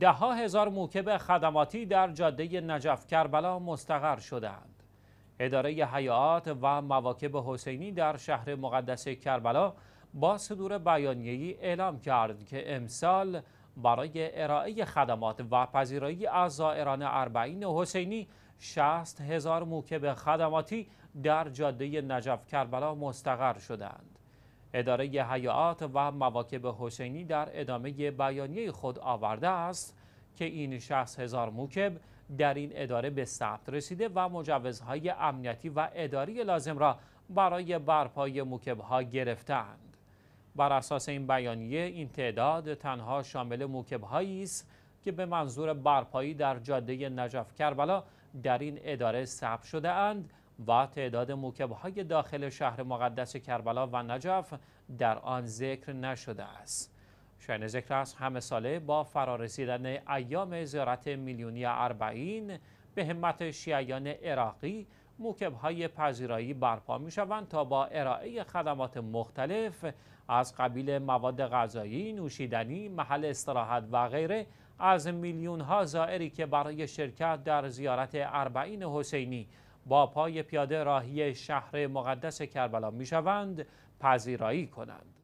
ده ها هزار موکب خدماتی در جاده نجف کربلا مستقر شدند. اداره حیات و مواکب حسینی در شهر مقدس کربلا با صدور بیانیه‌ای اعلام کرد که امسال برای ارائه خدمات و پذیرایی از زائران اربعین حسینی 60 هزار موکب خدماتی در جاده نجف کربلا مستقر شدند. اداره حیات و مواکب حسینی در ادامه بیانیه خود آورده است که این 60 هزار موکب در این اداره به ثبت رسیده و مجوزهای امنیتی و اداری لازم را برای برپای موکبها گرفتند. بر اساس این بیانیه این تعداد تنها شامل موکبهایی است که به منظور برپایی در جاده نجف کربلا در این اداره ثبت شده اند و تعداد های داخل شهر مقدس کربلا و نجف در آن ذکر نشده است. شاین ذکر است همه ساله با فرارسیدن ایام زیارت میلیونی اربعین به همت شیعیان عراقی موکب های پذیرایی برپا می شوند تا با ارائه خدمات مختلف از قبیل مواد غذایی، نوشیدنی، محل استراحت و غیره از میلیون ها زائری که برای شرکت در زیارت اربعین حسینی با پای پیاده راهی شهر مقدس کربلا میشوند پذیرایی کنند